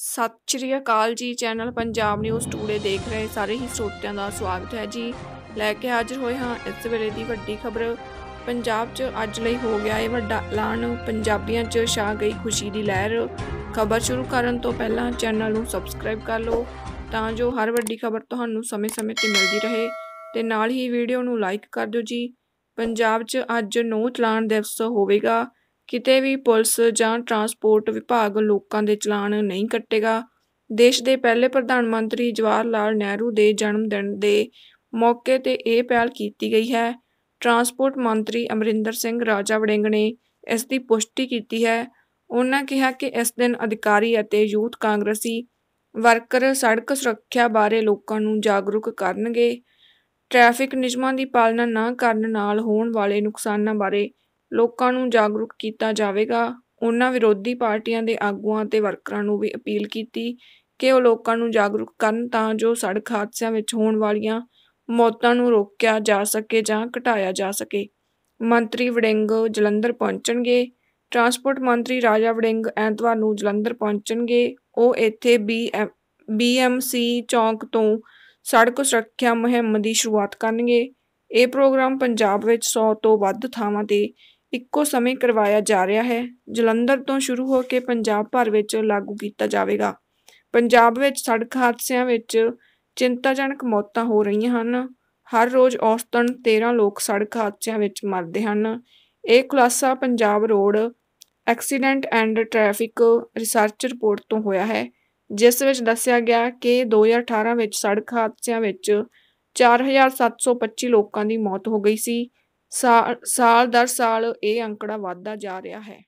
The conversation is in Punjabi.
ਸਤਿ ਸ਼੍ਰੀ ਅਕਾਲ ਜੀ ਚੈਨਲ ਪੰਜਾਬ ਨਿਊਜ਼ ਟੂਡੇ ਦੇਖ ਰਹੇ ਸਾਰੇ ਹੀ ਸਰੋਤਿਆਂ ਦਾ ਸਵਾਗਤ ਹੈ ਜੀ ਲੈ ਕੇ ਹਾਜ਼ਰ ਹੋਏ ਹਾਂ ਇਸ ਵੇਲੇ ਦੀ ਵੱਡੀ ਖਬਰ ਪੰਜਾਬ 'ਚ ਅੱਜ ਲਈ ਹੋ ਗਿਆ ਇਹ ਵੱਡਾ ਐਲਾਨ ਪੰਜਾਬੀਆਂ 'ਚ ਛਾ ਗਈ ਖੁਸ਼ੀ ਦੀ ਲਹਿਰ ਖਬਰ ਸ਼ੁਰੂ ਕਰਨ ਤੋਂ ਪਹਿਲਾਂ ਚੈਨਲ ਨੂੰ ਸਬਸਕ੍ਰਾਈਬ ਕਰ ਲਓ ਤਾਂ ਜੋ ਹਰ ਵੱਡੀ ਖਬਰ ਤੁਹਾਨੂੰ ਸਮੇਂ-ਸਮੇਂ ਤੇ ਮਿਲਦੀ ਰਹੇ ਤੇ ਨਾਲ ਹੀ ਵੀਡੀਓ ਨੂੰ ਲਾਈਕ ਕਰ ਦਿਓ ਜੀ ਪੰਜਾਬ 'ਚ ਅੱਜ ਨੌ ਚਲਾਨ ਦਿਵਸ ਹੋਵੇਗਾ ਕਿਤੇ ਵੀ ਪੁਲਿਸ ਜਾਂ ਟਰਾਂਸਪੋਰਟ ਵਿਭਾਗ ਲੋਕਾਂ ਦੇ ਚਲਾਨ ਨਹੀਂ ਕੱਟੇਗਾ ਦੇਸ਼ ਦੇ ਪਹਿਲੇ ਪ੍ਰਧਾਨ ਮੰਤਰੀ ਜਵਾਹਰ ਲਾਲ ਨਹਿਰੂ ਦੇ ਜਨਮ ਦਿਨ ਦੇ ਮੌਕੇ ਤੇ ਇਹ ਪਹਿਲ ਕੀਤੀ ਗਈ ਹੈ ਟਰਾਂਸਪੋਰਟ ਮੰਤਰੀ ਅਮਰਿੰਦਰ ਸਿੰਘ ਰਾਜਾ ਵੜਿੰਗ ਨੇ ਇਸ ਦੀ ਪੁਸ਼ਟੀ ਕੀਤੀ ਹੈ ਉਹਨਾਂ ਕਿਹਾ ਕਿ ਇਸ ਦਿਨ ਅਧਿਕਾਰੀ ਅਤੇ ਯੂਥ ਕਾਂਗਰਸੀ ਵਰਕਰ ਸੜਕ ਸੁਰੱਖਿਆ ਬਾਰੇ ਲੋਕਾਂ ਨੂੰ ਜਾਗਰੂਕ ਕਰਨਗੇ ਟ੍ਰੈਫਿਕ ਨਿਯਮਾਂ ਦੀ ਪਾਲਣਾ ਨਾ ਕਰਨ ਨਾਲ ਹੋਣ ਵਾਲੇ ਨੁਕਸਾਨਾਂ ਬਾਰੇ ਲੋਕਾਂ ਨੂੰ ਜਾਗਰੂਕ ਕੀਤਾ ਜਾਵੇਗਾ ਉਹਨਾਂ ਵਿਰੋਧੀ ਪਾਰਟੀਆਂ ਦੇ ਆਗੂਆਂ ਤੇ ਵਰਕਰਾਂ ਨੂੰ ਵੀ ਅਪੀਲ ਕੀਤੀ ਕਿ ਉਹ ਲੋਕਾਂ ਨੂੰ ਜਾਗਰੂਕ ਕਰਨ ਤਾਂ ਜੋ ਸੜਕ ਹਾਦਸਿਆਂ ਵਿੱਚ ਹੋਣ ਵਾਲੀਆਂ ਮੌਤਾਂ ਨੂੰ ਰੋਕਿਆ ਜਾ ਸਕੇ ਜਾਂ ਘਟਾਇਆ ਜਾ ਸਕੇ ਮੰਤਰੀ ਵੜਿੰਗ ਜਲੰਧਰ ਪਹੁੰਚਣਗੇ ਟਰਾਂਸਪੋਰਟ ਮੰਤਰੀ ਰਾਜਾ ਵੜਿੰਗ ਐਤਵਾਰ ਨੂੰ ਜਲੰਧਰ ਪਹੁੰਚਣਗੇ ਉਹ ਇੱਥੇ ਬੀਐਮ ਬੀਐਮਸੀ ਚੌਂਕ ਤੋਂ ਸੜਕ ਸੁਰੱਖਿਆ ਮੁਹਿੰਮ ਦੀ ਸ਼ੁਰੂਆਤ ਕਰਨਗੇ ਇਹ ਪ੍ਰੋਗਰਾਮ ਪੰਜਾਬ ਵਿੱਚ 100 ਤੋਂ ਵੱਧ ਥਾਵਾਂ ਤੇ ਇੱਕੋ ਸਮੇਂ ਕਰਵਾਇਆ ਜਾ ਰਿਹਾ ਹੈ ਜਲੰਧਰ ਤੋਂ ਸ਼ੁਰੂ ਹੋ ਕੇ ਪੰਜਾਬ ਭਰ ਵਿੱਚ ਲਾਗੂ ਕੀਤਾ ਜਾਵੇਗਾ ਪੰਜਾਬ ਵਿੱਚ ਸੜਕ ਹਾਦਸਿਆਂ ਵਿੱਚ ਚਿੰਤਾਜਨਕ ਮੌਤਾਂ ਹੋ ਰਹੀਆਂ ਹਨ ਹਰ ਰੋਜ਼ ਔਸਤਨ 13 ਲੋਕ ਸੜਕ ਹਾਦਸਿਆਂ ਵਿੱਚ ਮਰਦੇ ਹਨ ਇਹ ਖੁਲਾਸਾ Punjab road accident and traffic research report ਤੋਂ ਹੋਇਆ ਹੈ ਜਿਸ ਵਿੱਚ ਦੱਸਿਆ ਗਿਆ ਕਿ 2018 ਵਿੱਚ ਸੜਕ ਹਾਦਸਿਆਂ ਵਿੱਚ 4725 ਲੋਕਾਂ ਦੀ ਮੌਤ ਹੋ ਗਈ ਸੀ ਸਾਲ ਦਰ ਸਾਲ ਇਹ ਅੰਕੜਾ ਵਧਦਾ ਜਾ ਰਿਹਾ ਹੈ